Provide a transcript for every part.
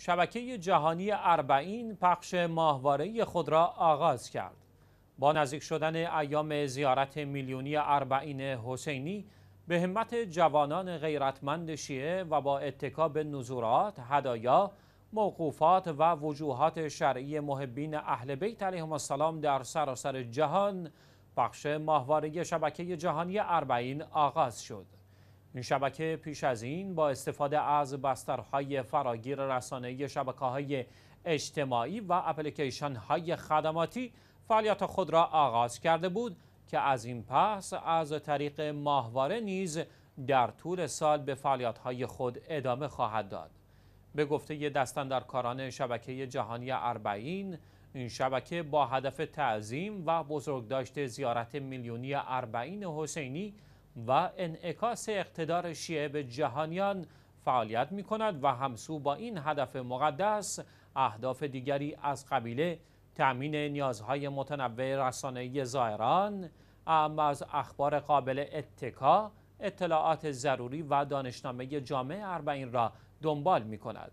شبکه جهانی اربعین پخش ماهواره خود را آغاز کرد. با نزدیک شدن ایام زیارت میلیونی اربعین حسینی به همت جوانان غیرتمند شیعه و با اتکاب به نزورات، هدایا، موقوفات و وجوهات شرعی محبین اهل بیت علیهم السلام در سراسر جهان، پخش ماهواره شبکه جهانی اربعین آغاز شد. این شبکه پیش از این با استفاده از بسترهای فراگیر شبکه های اجتماعی و های خدماتی فعالیت خود را آغاز کرده بود که از این پس از طریق ماهواره نیز در طول سال به های خود ادامه خواهد داد. به گفته کاران شبکه جهانی اربعین این شبکه با هدف تعظیم و بزرگداشت زیارت میلیونی اربعین حسینی و انعکاس اقتدار شیعه به جهانیان فعالیت می کند و همسو با این هدف مقدس اهداف دیگری از قبیله تأمین نیازهای متنوع رسانه زائران اما از اخبار قابل اتکا اطلاعات ضروری و دانشنامه جامعه اربعین را دنبال می کند.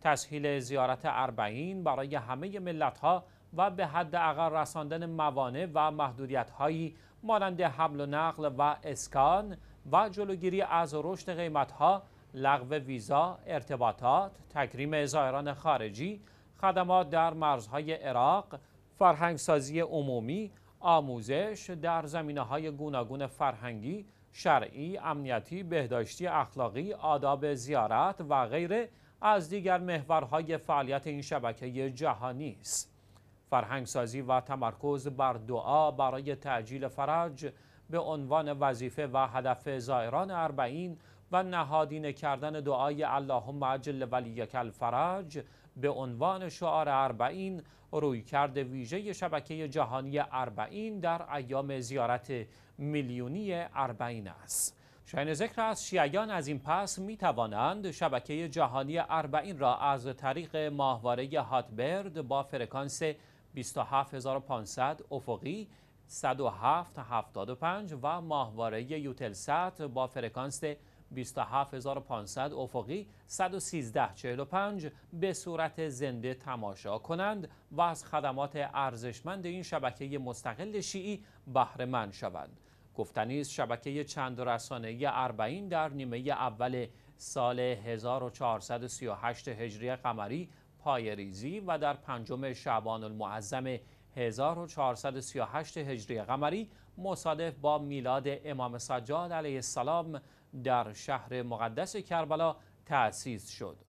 تسهیل زیارت اربعین برای همه ها و به حد اقل رساندن موانع و محدودیت هایی مانند حمل و نقل و اسکان و جلوگیری از رشد قیمت ها لغو ویزا، ارتباطات، تکریم زائران خارجی، خدمات در مرزهای عراق، فرهنگسازی عمومی، آموزش در زمینه های گوناگون فرهنگی، شرعی، امنیتی، بهداشتی، اخلاقی، آداب زیارت و غیره از دیگر محورهای فعالیت این شبکه جهانی است. فرهنگسازی و تمرکز بر دعا برای تعجیل فرج به عنوان وظیفه و هدف زائران اربعین و نهادین کردن دعای اللهم عجل ولیک الفرج به عنوان شعار اربعین روی کرده ویژه شبکه جهانی اربعین در ایام زیارت میلیونی اربعین است. شاین ذکر است شیعیان از این پس می توانند شبکه جهانی اربعین را از طریق ماهواره هاتبرد با فرکانس 27500 افقی 10775 و ماهواره یوتلسات با فرکانس 27500 افقی 11345 به صورت زنده تماشا کنند و از خدمات ارزشمند این شبکه مستقل شیعی بهره مند شوند گفتنی است شبکه چند رسانه اربعین در نیمه اول سال 1438 هجری قمری ریزی و در پنجم شعبان المعظم 1438 هجری قمری مصادف با میلاد امام سجاد علیه السلام در شهر مقدس کربلا تأسیس شد.